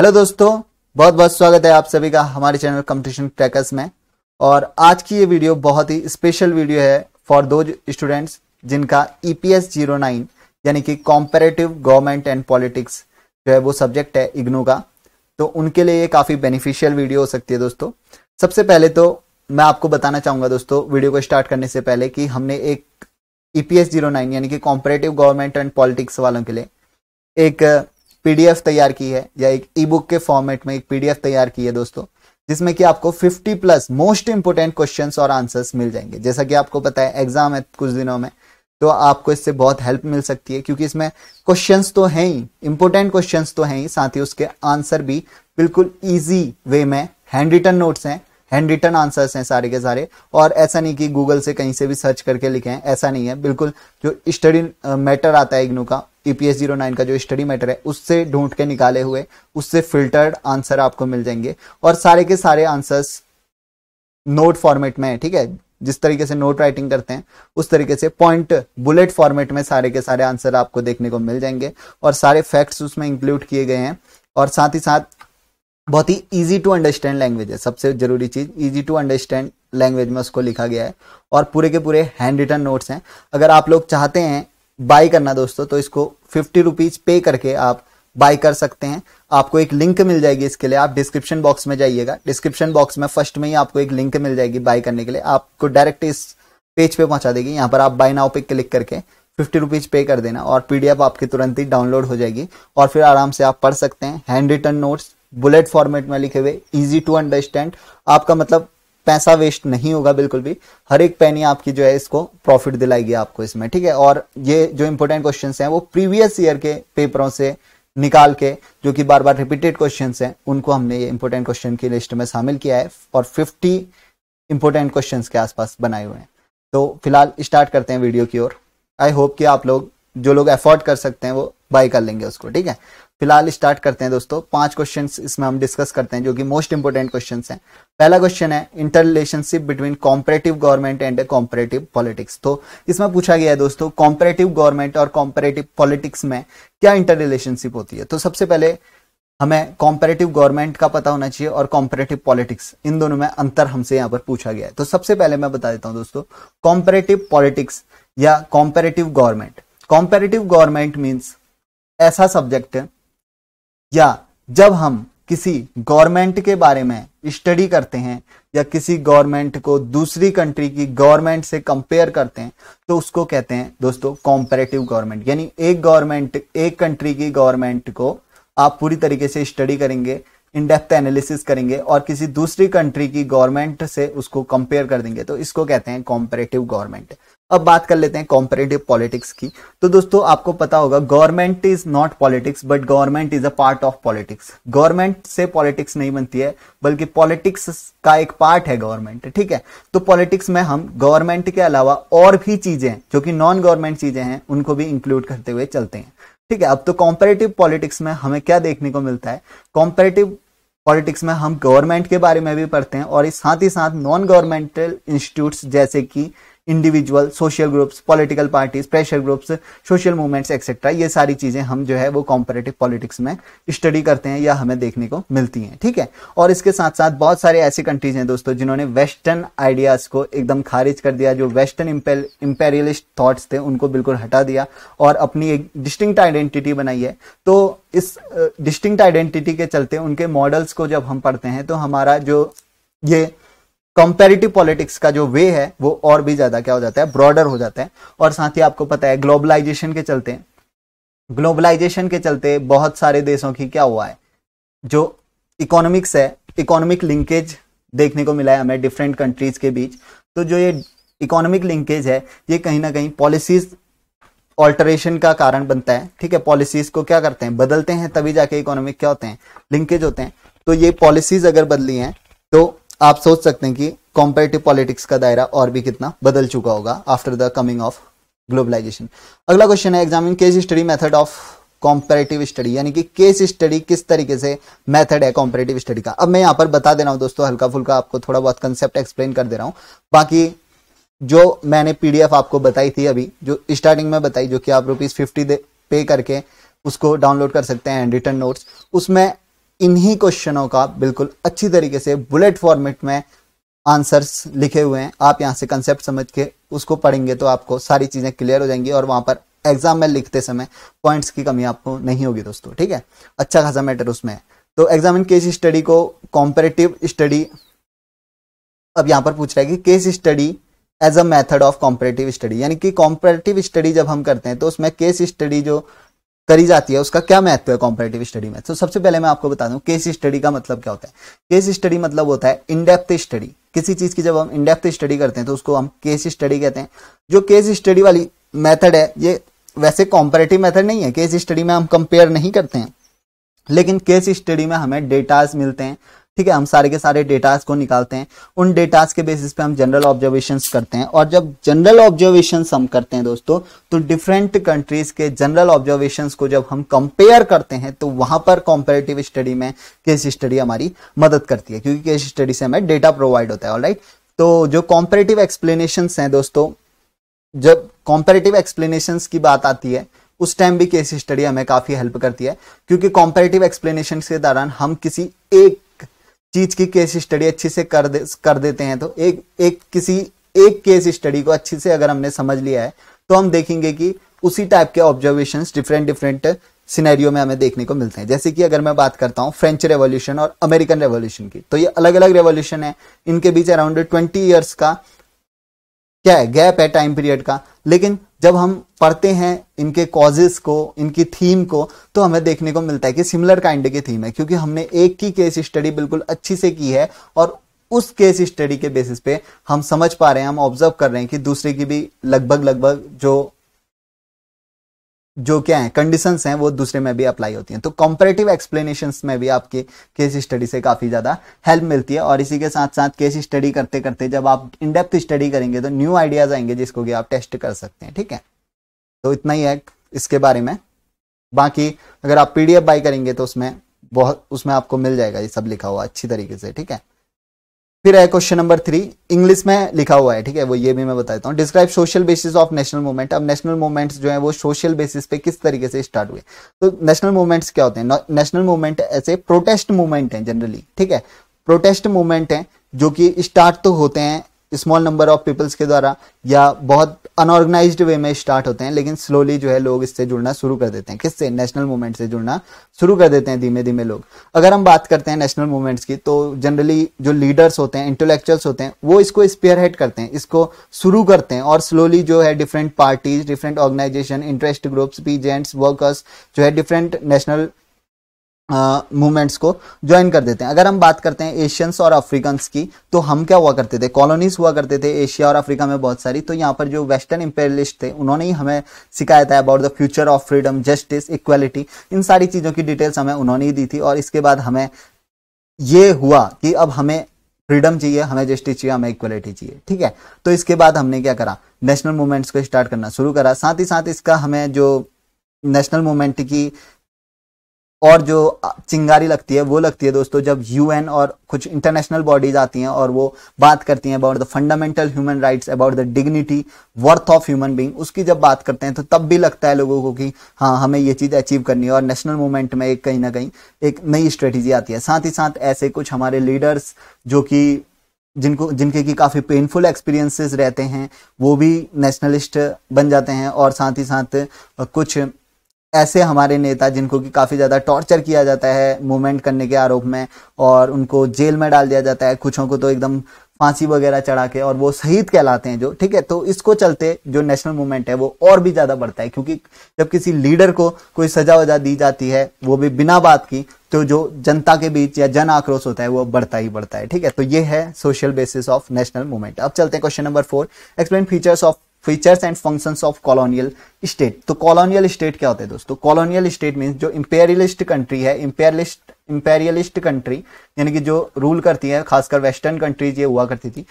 Hello दोस्तों बहुत बहुत स्वागत है आप सभी का हमारे चैनल कंपटीशन क्रैकर्स में और आज की ये वीडियो बहुत ही स्पेशल वीडियो है फॉर दो स्टूडेंट्स जिनका ईपीएस जीरो नाइन यानी कि कॉम्पेरेटिव गवर्नमेंट एंड पॉलिटिक्स जो है वो सब्जेक्ट है इग्नू का तो उनके लिए ये काफ़ी बेनिफिशियल वीडियो हो सकती है दोस्तों सबसे पहले तो मैं आपको बताना चाहूंगा दोस्तों वीडियो को स्टार्ट करने से पहले कि हमने एक ईपीएस जीरो नाइन यानी कि कॉम्परेटिव गवर्नमेंट एंड पॉलिटिक्स वालों के लिए एक पीडीएफ तैयार की है या एक ई बुक के फॉर्मेट में एक पीडीएफ तैयार की है दोस्तों जिसमें कि आपको 50 प्लस मोस्ट इंपोर्टेंट क्वेश्चंस और आंसर्स मिल जाएंगे जैसा कि आपको पता है एग्जाम है कुछ दिनों में तो आपको इससे बहुत हेल्प मिल सकती है क्योंकि इसमें क्वेश्चंस तो हैं ही इंपोर्टेंट क्वेश्चंस तो हैं ही साथ ही उसके आंसर भी बिल्कुल इजी वे में हैंड रिटन नोट्स हैं हैंड रिटन आंसर्स हैं सारे के सारे और ऐसा नहीं कि गूगल से कहीं से भी सर्च करके लिखे हैं ऐसा नहीं है बिल्कुल जो स्टडी मैटर आता है इग्नू का टीपीएस जीरो नाइन का जो स्टडी मैटर है उससे ढूंढ के निकाले हुए उससे फिल्टर्ड आंसर आपको मिल जाएंगे और सारे के सारे आंसर्स नोट फॉर्मेट में है ठीक है जिस तरीके से नोट राइटिंग करते हैं उस तरीके से पॉइंट बुलेट फॉर्मेट में सारे के सारे आंसर आपको देखने को मिल जाएंगे और सारे फैक्ट्स उसमें इंक्लूड किए गए हैं और साथ ही साथ बहुत ही इजी टू अंडरस्टैंड लैंग्वेज है सबसे जरूरी चीज इजी टू अंडरस्टैंड लैंग्वेज में उसको लिखा गया है और पूरे के पूरे हैंड रिटन नोट्स हैं अगर आप लोग चाहते हैं बाय करना दोस्तों तो इसको फिफ्टी रुपीज पे करके आप बाय कर सकते हैं आपको एक लिंक मिल जाएगी इसके लिए आप डिस्क्रिप्शन बॉक्स में जाइएगा डिस्क्रिप्शन बॉक्स में फर्स्ट में ही आपको एक लिंक मिल जाएगी बाय करने के लिए आपको डायरेक्ट इस पेज पे पहुंचा देगी यहाँ पर आप बाय नाउ पे क्लिक करके फिफ्टी रुपीज पे कर देना और पीडीएफ आपके तुरंत ही डाउनलोड हो जाएगी और फिर आराम से आप पढ़ सकते हैं hand written notes bullet format में लिखे हुए इजी टू अंडरस्टैंड आपका मतलब पैसा वेस्ट नहीं होगा बिल्कुल भी हर एक पैनी आपकी जो है इसको प्रॉफिट दिलाएगी आपको इसमें ठीक है और ये जो इंपॉर्टेंट क्वेश्चन हैं वो प्रीवियस ईयर के पेपरों से निकाल के जो कि बार बार रिपीटेड क्वेश्चन हैं उनको हमने ये इंपॉर्टेंट क्वेश्चन की लिस्ट में शामिल किया है और फिफ्टी इंपॉर्टेंट क्वेश्चन के आसपास बनाए हुए हैं तो फिलहाल स्टार्ट करते हैं वीडियो की ओर आई होप कि आप लोग जो लोग एफोर्ड कर सकते हैं वो बाय कर लेंगे उसको ठीक है फिलहाल स्टार्ट करते हैं दोस्तों पांच क्वेश्चन इसमें हम डिस्कस करते हैं जो कि मोस्ट इंपोर्टेंट क्वेश्चन हैं पहला क्वेश्चन है inter relationship between comparative government and comparative politics तो इसमें पूछा गया है दोस्तों कॉम्परेटिव गवर्नमेंट और कॉम्परेटिव पॉलिटिक्स में क्या इंटर रिलेशनशिप होती है तो सबसे पहले हमें कॉम्परेटिव गवर्नमेंट का पता होना चाहिए और कॉम्परेटिव पॉलिटिक्स इन दोनों में अंतर हमसे यहाँ पर पूछा गया है तो सबसे पहले मैं बता देता हूँ दोस्तों कॉम्परेटिव पॉलिटिक्स या comparative government comparative government means ऐसा सब्जेक्ट है या जब हम किसी गवर्नमेंट के बारे में स्टडी करते हैं या किसी गवर्नमेंट को दूसरी कंट्री की गवर्नमेंट से कंपेयर करते हैं तो उसको कहते हैं दोस्तों कॉम्पेरेटिव गवर्नमेंट यानी एक गवर्नमेंट एक कंट्री की गवर्नमेंट को आप पूरी तरीके से स्टडी करेंगे इन डेप्थ एनालिसिस करेंगे और किसी दूसरी कंट्री की गवर्नमेंट से उसको कंपेयर कर देंगे तो इसको कहते हैं कॉम्पेरेटिव गवर्नमेंट अब बात कर लेते हैं कॉम्परेटिव पॉलिटिक्स की तो दोस्तों आपको पता होगा government is not politics but government is a part of politics government से पॉलिटिक्स नहीं बनती है बल्कि पॉलिटिक्स का एक पार्ट है गवर्नमेंट ठीक है तो पॉलिटिक्स में हम गवर्नमेंट के अलावा और भी चीजें जो कि नॉन गवर्नमेंट चीजें हैं उनको भी इंक्लूड करते हुए चलते हैं ठीक है अब तो कॉम्परेटिव पॉलिटिक्स में हमें क्या देखने को मिलता है कॉम्परेटिव पॉलिटिक्स में हम गवर्नमेंट के बारे में भी पढ़ते हैं और इस साथ ही साथ नॉन गवर्नमेंटल इंस्टीट्यूट जैसे कि individual social groups political parties pressure groups social movements etcetera ये सारी चीजें हम जो है वो कॉम्परेटिव पॉलिटिक्स में स्टडी करते हैं या हमें देखने को मिलती हैं ठीक है और इसके साथ साथ बहुत सारे ऐसी कंट्रीज हैं दोस्तों जिन्होंने वेस्टर्न आइडियाज को एकदम खारिज कर दिया जो वेस्टर्न इंपेरियलिस्ट थॉट्स थे उनको बिल्कुल हटा दिया और अपनी एक डिस्टिंक्ट आइडेंटिटी बनाई है तो इस डिस्टिंक्ट आइडेंटिटी के चलते उनके मॉडल्स को जब हम पढ़ते हैं तो हमारा जो ये कंपेरेटिव पॉलिटिक्स का जो वे है वो और भी ज्यादा क्या हो जाता है ब्रॉडर हो जाता है और साथ ही आपको पता है ग्लोबलाइजेशन के चलते ग्लोबलाइजेशन के चलते बहुत सारे देशों की क्या हुआ है जो इकोनॉमिक्स है इकोनॉमिक लिंकेज देखने को मिला है हमें डिफरेंट कंट्रीज के बीच तो जो ये इकोनॉमिक लिंकेज है ये कहीं ना कहीं पॉलिसीज ऑल्टरेशन का कारण बनता है ठीक है पॉलिसीज को क्या करते हैं बदलते हैं तभी जाके इकोनॉमिक क्या होते हैं लिंकेज होते हैं तो ये पॉलिसीज अगर बदली हैं तो आप सोच सकते हैं कि कॉम्पेरेटिव पॉलिटिक्स का दायरा और भी कितना बदल चुका होगा after the coming of globalisation अगला क्वेश्चन है examine case study method of comparative study यानी कि केस स्टडी किस तरीके से मेथड है कॉम्पेरेटिव स्टडी का अब मैं यहां पर बता दे रहा हूँ दोस्तों हल्का फुल्का आपको थोड़ा बहुत कंसेप्ट एक्सप्लेन कर दे रहा हूं बाकी जो मैंने पीडीएफ आपको बताई थी अभी जो स्टार्टिंग में बताई जो कि आप रुपीज फिफ्टी पे करके उसको डाउनलोड कर सकते हैं रिटर्न नोट्स उसमें इन्हीं क्वेश्चनों का बिल्कुल अच्छी तरीके से बुलेट फॉर्मेट में आंसर्स लिखे हुए हैं आप यहाँ से कंसेप्ट समझ के उसको पढ़ेंगे तो आपको सारी चीज़ें क्लियर हो जाएंगी और वहां पर एग्जाम में लिखते समय पॉइंट्स की कमी आपको नहीं होगी दोस्तों ठीक है अच्छा खासा मैटर उसमें तो एग्जाम इन केस स्टडी को कॉम्परेटिव स्टडी अब यहां पर पूछ रहा है कि case study as a method of comparative study यानी कि कॉम्परेटिव स्टडी जब हम करते हैं तो उसमें केस स्टडी जो करी जाती है उसका क्या महत्व है कॉम्पिटेटिव स्टडी में तो सबसे पहले मैं आपको बता दूं केस स्टडी का मतलब क्या होता है केस स्टडी मतलब होता है इनडेप्थ स्टडी किसी चीज की जब हम इनडेप्थ स्टडी करते हैं तो उसको हम केस स्टडी कहते हैं जो केस स्टडी वाली मेथड है ये वैसे कॉम्परेटिव मेथड नहीं है केस स्टडी में हम कंपेयर नहीं करते हैं लेकिन केस स्टडी में हमें डेटाज मिलते हैं ठीक है हम सारे के सारे डेटास को निकालते हैं उन डेटास के बेसिस पे हम जनरल ऑब्जर्वेशन करते हैं और जब जनरल ऑब्जर्वेशन हम करते हैं दोस्तों तो डिफरेंट कंट्रीज के जनरल ऑब्जर्वेशन को जब हम कंपेयर करते हैं तो वहां पर कॉम्पेरेटिव स्टडी में केस स्टडी हमारी मदद करती है क्योंकि केस स्टडी से हमें डेटा प्रोवाइड होता है ऑल right? तो जो कॉम्पेरेटिव एक्सप्लेनेशन है दोस्तों जब कॉम्पेरेटिव एक्सप्लेनेशन की बात आती है उस टाइम भी केस स्टडी हमें काफी हेल्प करती है क्योंकि कॉम्पेरेटिव एक्सप्लेनेशन के दौरान हम किसी एक चीज की केस स्टडी अच्छी से कर दे कर देते हैं तो एक एक किसी एक केस स्टडी को अच्छी से अगर हमने समझ लिया है तो हम देखेंगे कि उसी टाइप के ऑब्जर्वेशन डिफरेंट डिफरेंट सिनेरियो में हमें देखने को मिलते हैं जैसे कि अगर मैं बात करता हूँ फ्रेंच रेवोल्यूशन और अमेरिकन रेवोल्यूशन की तो ये अलग अलग रेवोल्यूशन है इनके बीच अराउंड ट्वेंटी ईयर्स का क्या है गैप है टाइम पीरियड का लेकिन जब हम पढ़ते हैं इनके कॉजेस को इनकी थीम को तो हमें देखने को मिलता है कि सिमिलर काइंड की थीम है क्योंकि हमने एक की केस स्टडी बिल्कुल अच्छी से की है और उस केस स्टडी के बेसिस पे हम समझ पा रहे हैं हम ऑब्जर्व कर रहे हैं कि दूसरे की भी लगभग लगभग जो जो क्या है कंडीशन हैं वो दूसरे में भी अप्लाई होती हैं तो कॉम्परेटिव एक्सप्लेनेशन में भी आपके केस स्टडी से काफ़ी ज़्यादा हेल्प मिलती है और इसी के साथ साथ केस स्टडी करते करते जब आप इनडेप्थ स्टडी करेंगे तो न्यू आइडियाज़ आएंगे जिसको कि आप टेस्ट कर सकते हैं ठीक है तो इतना ही है इसके बारे में बाकी अगर आप पीडीएफ बाई करेंगे तो उसमें बहुत उसमें आपको मिल जाएगा ये सब लिखा हुआ अच्छी तरीके से ठीक है फिर है क्वेश्चन नंबर थ्री इंग्लिश में लिखा हुआ है ठीक है वो ये भी मैं बताता हूँ describe social basis of national movement अब नेशनल मूवमेंट्स जो है वो सोशल बेसिस पे किस तरीके से स्टार्ट हुए तो नेशनल मूवमेंट्स क्या होते हैं नेशनल मूवमेंट ऐसे प्रोटेस्ट मूवमेंट है जनरली ठीक है प्रोटेस्ट मूवमेंट है जो कि स्टार्ट तो होते हैं स्मॉल नंबर ऑफ पीपल्स के द्वारा या बहुत अनऑर्गेनाइज वे में स्टार्ट होते हैं लेकिन स्लोली जो है लोग इससे जुड़ना शुरू कर देते हैं किससे नेशनल मूवमेंट से जुड़ना शुरू कर देते हैं धीमे धीमे लोग अगर हम बात करते हैं नेशनल मूवमेंट्स की तो जनरली जो लीडर्स होते हैं इंटेलेक्चुअल्स होते हैं वो इसको स्पेयर हेड करते हैं इसको शुरू करते हैं और स्लोली जो है different parties different organisation interest groups peasants workers जो है डिफरेंट नेशनल मूवमेंट्स को ज्वाइन कर देते हैं अगर हम बात करते हैं एशियंस और अफ्रीकन्स की तो हम क्या हुआ करते थे कॉलोनीज हुआ करते थे एशिया और अफ्रीका में बहुत सारी तो यहाँ पर जो वेस्टर्न इंपेरियलिस्ट थे उन्होंने ही हमें सिखाया था about the future of freedom justice equality इन सारी चीज़ों की डिटेल्स हमें उन्होंने ही दी थी और इसके बाद हमें ये हुआ कि अब हमें फ्रीडम चाहिए हमें जस्टिस चाहिए हमें इक्वलिटी चाहिए ठीक है तो इसके बाद हमने क्या करा नेशनल मूवमेंट्स को स्टार्ट करना शुरू करा साथ ही साथ इसका हमें जो नेशनल मूवमेंट की और जो चिंगारी लगती है वो लगती है दोस्तों जब यूएन और कुछ इंटरनेशनल बॉडीज आती हैं और वो बात करती हैं about the fundamental human rights about the dignity worth of human being उसकी जब बात करते हैं तो तब भी लगता है लोगों को कि हाँ हमें ये चीज़ अचीव करनी है और नेशनल मूवमेंट में एक कहीं ना कहीं एक नई स्ट्रेटेजी आती है साथ ही साथ ऐसे कुछ हमारे लीडर्स जो कि जिनको जिनके की काफ़ी पेनफुल एक्सपीरियंसेस रहते हैं वो भी नेशनलिस्ट बन जाते हैं और साथ ही साथ कुछ ऐसे हमारे नेता जिनको कि काफ़ी ज़्यादा टॉर्चर किया जाता है मूवमेंट करने के आरोप में और उनको जेल में डाल दिया जाता है कुछों को तो एकदम फांसी वगैरह चढ़ा के और वो शहीद कहलाते हैं जो ठीक है तो इसको चलते जो नेशनल मूवमेंट है वो और भी ज़्यादा बढ़ता है क्योंकि जब किसी लीडर को कोई सजा वजा दी जाती है वो भी बिना बात की तो जो जनता के बीच या जन आक्रोश होता है वो बढ़ता ही बढ़ता है ठीक है तो ये है social basis of national movement अब चलते हैं question number four explain features of features and function of colonial state तो कॉलोनियल स्टेट क्या होते हैं दोस्तों कॉलोनियल स्टेट मीन जो इम्पेरियलिस्ट कंट्री है इंपेरियलिस्ट इंपेरियलिस्ट कंट्री यानी कि जो रूल करती है खासकर वेस्टर्न कंट्रीज ये हुआ करती थी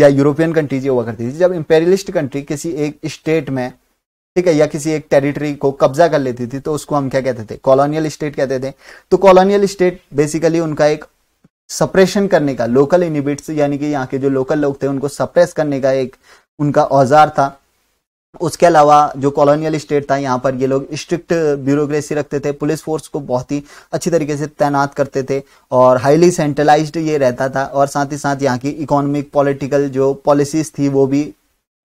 या यूरोपियन कंट्रीज ये हुआ करती थी जब इम्पेरियलिस्ट कंट्री किसी एक स्टेट में ठीक है या किसी एक टेरिटरी को कब्जा कर लेती थी तो उसको हम क्या कहते थे कॉलोनियल स्टेट कहते थे तो कॉलोनियल स्टेट बेसिकली उनका एक सप्रेशन करने का लोकल इनिबिट्स यानी कि यहाँ के जो लोकल लोग थे उनको सप्रेस करने का एक उनका औजार था उसके अलावा जो कॉलोनियल स्टेट था यहाँ पर ये लोग स्ट्रिक्ट ब्यूरोक्रेसी रखते थे पुलिस फोर्स को बहुत ही अच्छी तरीके से तैनात करते थे और हाईली सेंट्रलाइज्ड ये रहता था और साथ ही साथ यहाँ की इकोनॉमिक पॉलिटिकल जो पॉलिसीज थी वो भी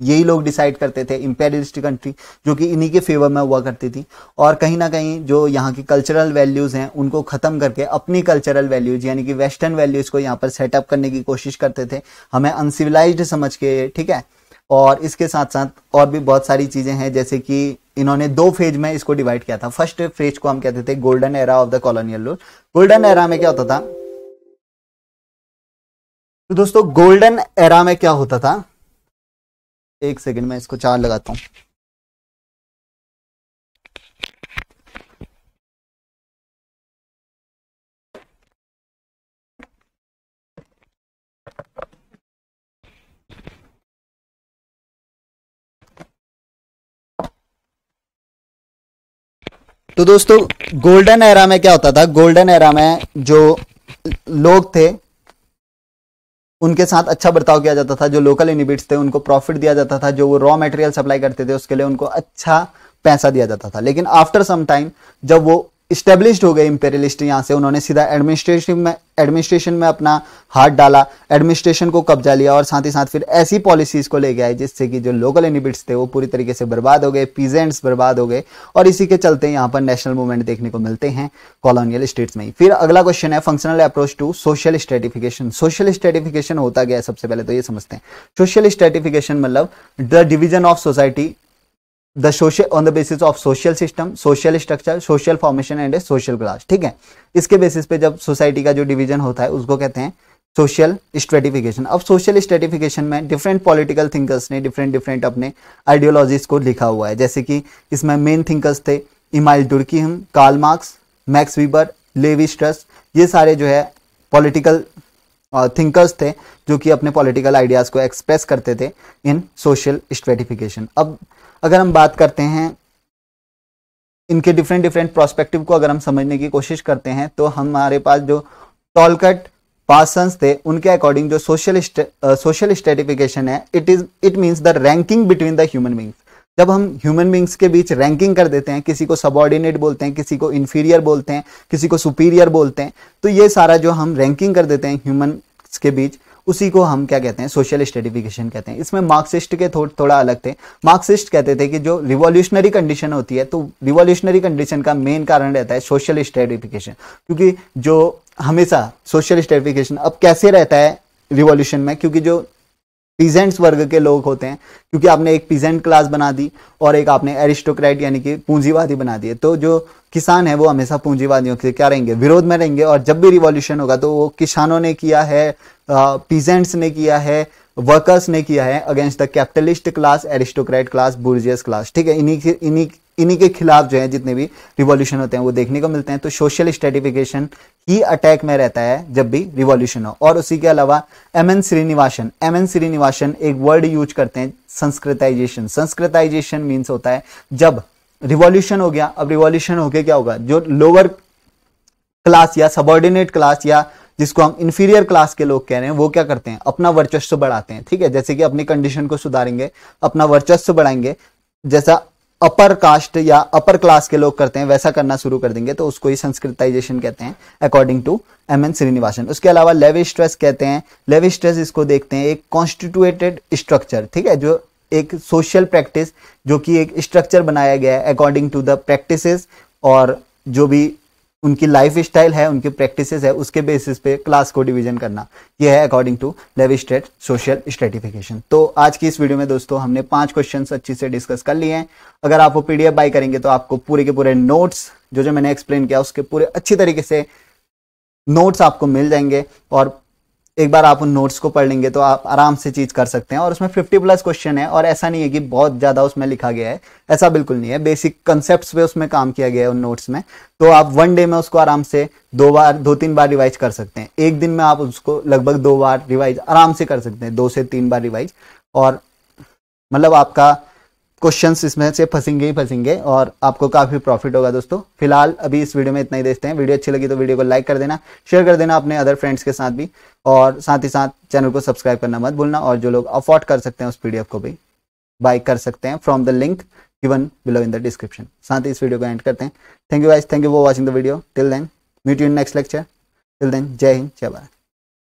यही लोग डिसाइड करते थे इम्पेरियलिस्ट कंट्री जो कि इन्हीं के फेवर में हुआ करती थी और कहीं ना कहीं जो यहाँ की कल्चरल वैल्यूज़ हैं उनको ख़त्म करके अपनी कल्चरल वैल्यूज़ यानी कि वेस्टर्न वैल्यूज़ को यहाँ पर सेटअप करने की कोशिश करते थे हमें अनसिविलाइज्ड समझ के ठीक है और इसके साथ साथ और भी बहुत सारी चीज़ें हैं जैसे कि इन्होंने दो फेज में इसको डिवाइड किया था फर्स्ट फेज को हम कहते थे golden era of the colonial rule golden era में क्या होता था तो दोस्तों गोल्डन एरा में क्या होता था एक सेकंड में इसको चार लगाता हूं तो दोस्तों गोल्डन एरा में क्या होता था गोल्डन एरा में जो लोग थे उनके साथ अच्छा बर्ताव किया जाता था जो लोकल इनिबिट्स थे उनको प्रॉफिट दिया जाता था जो वो रॉ मटेरियल सप्लाई करते थे उसके लिए उनको अच्छा पैसा दिया जाता था लेकिन आफ्टर सम टाइम जब वो इस्टेब्लिश हो गए इंपेरियलिस्ट यहाँ से उन्होंने सीधा एडमिनिस्ट्रेशन में एडमिनिस्ट्रेशन में अपना हाथ डाला एडमिनिस्ट्रेशन को कब्जा लिया और साथ ही साथ फिर ऐसी पॉलिसीज को ले गया जिससे कि जो लोकल इनिबिट्स थे वो पूरी तरीके से बर्बाद हो गए पीजेंट्स बर्बाद हो गए और इसी के चलते यहाँ पर नेशनल मूवमेंट देखने को मिलते हैं कॉलोनियल स्टेट्स में फिर अगला क्वेश्चन है functional approach to social stratification social stratification होता गया सबसे पहले तो ये समझते हैं सोशल स्टेटिफिकेशन मतलब the division of society the social on the basis of social system social structure social formation and a social class ठीक है इसके बेसिस पे जब सोसाइटी का जो डिवीजन होता है उसको कहते हैं सोशल स्ट्रेटिफिकेशन अब सोशल स्ट्रेटिफिकेशन में डिफरेंट पॉलिटिकल थिंकर्स ने डिफरेंट डिफरेंट अपने आइडियोलॉजीज को लिखा हुआ है जैसे कि इसमें मेन थिंकर्स थे Emile Durkheim Karl Marx Max Weber Levi Strauss ये सारे जो है पॉलिटिकल थिंकर्स थे जो कि अपने पॉलिटिकल आइडियाज़ को एक्सप्रेस करते थे इन सोशल स्ट्रेटिफिकेशन अब अगर हम बात करते हैं इनके डिफरेंट डिफरेंट प्रोस्पेक्टिव को अगर हम समझने की कोशिश करते हैं तो हमारे पास जो टॉलकट पार्सन्स थे उनके अकॉर्डिंग जो सोशल सोशल स्टेटिफिकेशन है it is it means the ranking between the human beings जब हम ह्यूमन बींग्स के बीच रैंकिंग कर देते हैं किसी को सबॉर्डिनेट बोलते हैं किसी को इन्फीरियर बोलते हैं किसी को सुपीरियर बोलते हैं तो ये सारा जो हम रैंकिंग कर देते हैं ह्यूमन के बीच उसी को हम क्या कहते हैं सोशल स्टेटिफिकेशन कहते हैं इसमें मार्क्सिस्ट के थो, थोड़ा अलग थे मार्क्सिस्ट कहते थे कि जो रिवॉल्यूशनरी कंडीशन होती है तो रिवॉल्यूशनरी कंडीशन का मेन कारण रहता है सोशल स्टेटिफिकेशन क्योंकि जो हमेशा सोशल स्टेटिफिकेशन अब कैसे रहता है रिवॉल्यूशन में क्योंकि जो पीजेंट्स वर्ग के लोग होते हैं क्योंकि आपने एक पीजेंट क्लास बना दी और एक आपने एरिस्टोक्रेट यानी कि पूंजीवादी बना दिए तो जो किसान है वो हमेशा पूंजीवादियों के क्या रहेंगे विरोध में रहेंगे और जब भी रिवॉल्यूशन होगा तो वो किसानों ने किया है पीजेंट्स ने किया है वर्कर्स ने किया है against the capitalist class aristocrat class bourgeois class ठीक है इन्हीं इन्हीं इन्हीं के खिलाफ जो है जितने भी रिवॉल्यूशन होते हैं वो देखने को मिलते हैं तो सोशल स्टेटिफिकेशन ही अटैक में रहता है जब भी रिवॉल्यूशन हो और उसी के अलावा M N Srinivasan M N Srinivasan एक वर्ड यूज करते हैं संस्कृताइजेशन संस्कृताइजेशन मीन्स होता है जब रिवॉल्यूशन हो गया अब रिवॉल्यूशन होकर क्या होगा जो लोअर क्लास या सबॉर्डिनेट क्लास या जिसको हम इंफीरियर क्लास के लोग कह रहे हैं वो क्या करते हैं अपना वर्चस्व बढ़ाते हैं ठीक है जैसे कि अपनी कंडीशन को सुधारेंगे अपना वर्चस्व बढ़ाएंगे जैसा अपर कास्ट या अपर क्लास के लोग करते हैं वैसा करना शुरू कर देंगे तो उसको ही संस्कृताइजेशन कहते हैं according to M N Srinivasan उसके अलावा लेवी स्ट्रेस कहते हैं लेवी स्ट्रेस इसको देखते हैं एक कॉन्स्टिट्यूटेड स्ट्रक्चर ठीक है जो एक सोशल प्रैक्टिस जो कि एक स्ट्रक्चर बनाया गया है अकॉर्डिंग टू द प्रैक्टिस और जो भी उनकी लाइफ स्टाइल है उनकी प्रैक्टिस है उसके बेसिस पे क्लास को डिवीजन करना यह है according to Levi Strauss social stratification तो आज की इस वीडियो में दोस्तों हमने पांच क्वेश्चन अच्छी से डिस्कस कर लिए हैं अगर आप वो पीडीएफ बाई करेंगे तो आपको पूरे के पूरे नोट्स जो जो मैंने एक्सप्लेन किया उसके पूरे अच्छी तरीके से नोट्स आपको मिल जाएंगे और एक बार आप उन नोट्स को पढ़ लेंगे तो आप आराम से चीज कर सकते हैं और उसमें फिफ्टी प्लस क्वेश्चन है और ऐसा नहीं है कि बहुत ज्यादा उसमें लिखा गया है ऐसा बिल्कुल नहीं है बेसिक कंसेप्ट पे उसमें काम किया गया है उन नोट्स में तो आप वन डे में उसको आराम से दो बार दो तीन बार रिवाइज कर सकते हैं एक दिन में आप उसको लगभग दो बार रिवाइज आराम से कर सकते हैं दो से तीन बार रिवाइज और मतलब आपका क्वेश्चंस इसमें से फंसेंगे ही फंसेंगे और आपको काफी प्रॉफिट होगा दोस्तों फिलहाल अभी इस वीडियो में इतना ही देखते हैं वीडियो अच्छी लगी तो वीडियो को लाइक कर देना शेयर कर देना अपने अदर फ्रेंड्स के साथ भी और साथ ही साथ चैनल को सब्सक्राइब करना मत भूलना और जो लोग अफोर्ड कर सकते हैं उस पीडीएफ को भी बाय कर सकते हैं from the link given below in the description साथ ही इस वीडियो को एंड करते हैं thank you wise thank you for watching the video till then meet you in next lecture till then जय हिंद जय भारत